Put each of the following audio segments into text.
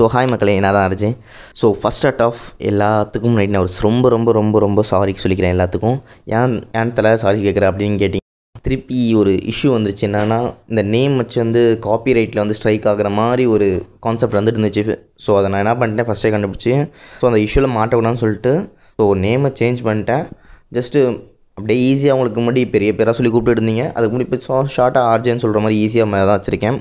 so hi மக்களே என்ன தான் அடிச்சேன் ஸோ ஃபஸ்ட் அட் ஆஃப் எல்லாத்துக்கும் நைட் நான் ஒரு ரொம்ப ரொம்ப ரொம்ப ரொம்ப சாரி சொல்லிக்கிறேன் எல்லாத்துக்கும் ஏன் ஏன் தலை சாரி கேட்குறேன் அப்படின்னு கேட்டிங்க திருப்பி ஒரு இஷ்யூ வந்துருச்சு என்னென்னா இந்த நேம் வச்சு வந்து காப்பி ரைட்டில் வந்து ஸ்ட்ரைக் ஆகிற மாதிரி ஒரு கான்செப்ட் வந்துட்டு இருந்துச்சு ஸோ அதை நான் என்ன பண்ணிட்டேன் ஃபஸ்ட்டே கண்டுபிடிச்சி ஸோ அந்த இஷ்யூவில் மாட்டக்கூடாதுன்னு சொல்லிட்டு ஸோ நேமை சேஞ்ச் பண்ணிட்டேன் ஜஸ்ட்டு அப்படியே ஈஸியாக அவங்களுக்கு முன்னாடி பெரிய பேராக சொல்லி கூப்பிட்டு இருந்தீங்க அதுக்கு முன்னாடி இப்போ ஷார்ட்டாக ஆர்ஜேன்னு சொல்கிற மாதிரி ஈஸியாக மேலே தான் வச்சுருக்கேன்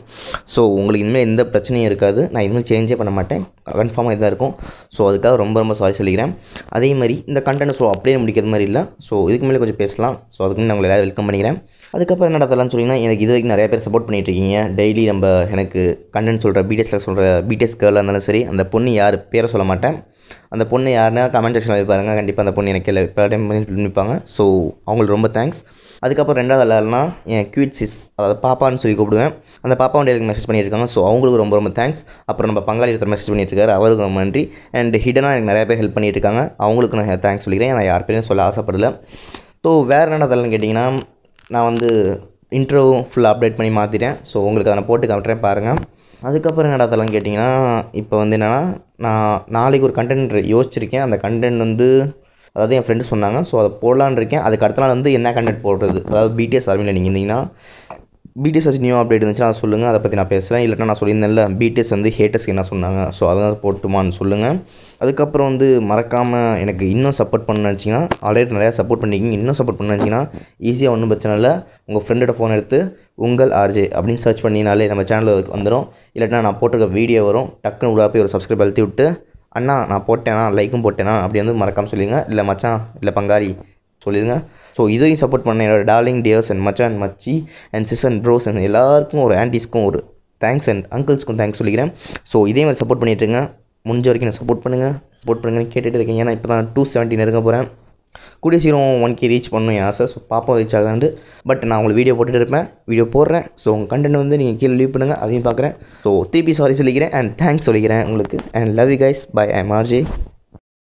ஸோ உங்களுக்கு இனிமேல் எந்த பிரச்சனையும் இருக்காது நான் இனிமேல் சேஞ்சே பண்ண மாட்டேன் கன்ஃபார்மாக இதாக இருக்கும் ஸோ அதுக்காக ரொம்ப ரொம்ப சாரி சொல்லிக்கிறேன் அதே மாதிரி இந்த கண்டென்ட் ஸோ அப்படியே முடிக்கிற மாதிரி இல்லை ஸோ இதுக்கு மேலே கொஞ்சம் பேசலாம் ஸோ அதுக்கு நான் உங்களை எல்லாரும் வெல்கம் பண்ணிக்கிறேன் அதுக்கப்புறம் என்ன நடத்தலாம்னு சொன்னீங்கன்னா எனக்கு இது வரைக்கும் நிறைய பேர் சப்போர்ட் பண்ணிகிட்டு இருக்கீங்க டெய்லி நம்ம எனக்கு கண்டென்ட் சொல்கிற பிடிஎஸ்ல சொல்கிற பிடிஎஸ் கேர்ளாக இருந்தாலும் சரி அந்த பொண்ணு யார் பேரை சொல்ல மாட்டேன் அந்த பொண்ணு யாருன்னா கமெண்ட் செக்ஷனில் வைப்பாருங்க கண்டிப்பாக அந்த பொண்ணு எனக்கு இல்லை இப்போ டைம் பண்ணி நிற்பாங்க ஸோ அவங்களுக்கு ரொம்ப தேங்க்ஸ் அதுக்கப்புறம் ரெண்டாவது விளையாடலாம் என் க்யூட் சிஸ் அதாவது பாப்பான்னு சொல்லி கூப்பிடுவேன் அந்த பாப்பா வந்து எனக்கு மெசேஜ் பண்ணியிருக்காங்க ஸோ அவங்களுக்கு ரொம்ப ரொம்ப தேங்க்ஸ் அப்புறம் நம்ம பங்காளி ஒருத்தர் மெசேஜ் பண்ணியிருக்காரு அவருக்கு ரொம்ப நன்றி அண்ட் ஹிடனாக எனக்கு நிறைய பேர் ஹெல்ப் பண்ணியிருக்காங்க அவங்களுக்கு நான் தேங்க்ஸ் சொல்லிக்கிறேன் நான் யார் பேரும் சொல்ல ஆசைப்படல ஸோ வேறு என்ன அதெல்லாம் கேட்டிங்கன்னா நான் வந்து இன்ட்ரோவும் ஃபுல்லாக அப்டேட் பண்ணி மாற்றிட்டேன் ஸோ உங்களுக்கு அதை போட்டு காட்டுறேன் பாருங்கள் அதுக்கப்புறம் என்னடா தலம் கேட்டிங்கன்னா இப்போ வந்து என்னென்னா நான் நாளைக்கு ஒரு கண்டென்ட் யோசிச்சிருக்கேன் அந்த கண்டென்ட் வந்து அதாவது என் ஃப்ரெண்டு சொன்னாங்க ஸோ அதை போடலான் இருக்கேன் அதுக்கு அடுத்த நாள் வந்து என்ன கண்டென்ட் போடுறது அதாவது பிடிஎஸ் அருமையில் நீங்கள் இருந்தீங்கன்னா பிடிஎஸ் வச்சு நியூ அப்டேட் இருந்துச்சுன்னா அதை சொல்லுங்கள் அதை பற்றி நான் பேசுகிறேன் இல்லைன்னா நான் சொல்லியிருந்தேன்ல பிடிஎஸ் வந்து ஹேட்டர்ஸ்க்கு என்ன சொன்னாங்க ஸோ அதை போட்டுமான்னு சொல்லுங்கள் அதுக்கப்புறம் வந்து மறக்காமல் எனக்கு இன்னும் சப்போர்ட் பண்ண நினச்சிங்கன்னா ஆல்ரெடி நிறையா சப்போர்ட் பண்ணிக்கிங்க இன்னும் சப்போர்ட் பண்ண நினச்சிங்கன்னா ஈஸியாக ஒன்றும் பிரச்சனை இல்லை உங்கள் ஃப்ரெண்டோட ஃபோன் எடுத்து உங்கள் ஆர்ஜே அப்படின்னு சர்ச் பண்ணினாலே நம்ம சேனலில் வந்துடும் இல்லைன்னா நான் போட்டிருக்க வீடியோ வரும் டக்குன்னு உள்ளே போய் ஒரு சப்ஸ்கிரைப் அழுத்தி விட்டு அண்ணா நான் போட்டேனா லைக்கும் போட்டேனா அப்படி வந்து மறக்காமல் சொல்லுங்கள் இல்லை மச்சான் இல்லை பங்காரி சொல்லிடுங்க ஸோ இதையும் சப்போர்ட் பண்ண என்னோட டார்லிங் டியர்ஸ் அண்ட் மச்சான் மச்சி and sis and bros and எல்லாருக்கும் ஒரு ஆன்டிஸ்க்கும் ஒரு தேங்க்ஸ் அண்ட் அங்கிள்ஸ்க்கும் தேங்க்ஸ் சொல்லிக்கிறேன் ஸோ இதே மாதிரி சப்போர்ட் பண்ணிட்டுருங்க முடிஞ்ச வரைக்கும் நான் சப்போர்ட் பண்ணுங்கள் சப்போர்ட் பண்ணுங்கன்னு கேட்டுகிட்டு இருக்கேன் ஏன்னா இப்போ தான் டூ செவன்ட்டின் இருக்க போகிறேன் கூடிய சீரம் ஒன் கே ரீச் பண்ணணும் என் ஆசை ஸோ பாப்பா ரீச் ஆகாண்டு பட் நான் உங்களுக்கு வீடியோ போட்டுட்டு இருப்பேன் வீடியோ போடுறேன் ஸோ உங்கள் கண்டென்ட் வந்து நீங்கள் கீழே லீவ் பண்ணுங்கள் அதையும் பார்க்குறேன் ஸோ திருப்பி சாரி சொல்லிக்கிறேன் அண்ட் தேங்க்ஸ் சொல்லிக்கிறேன் உங்களுக்கு and love you guys bye ஐ மார்ஜி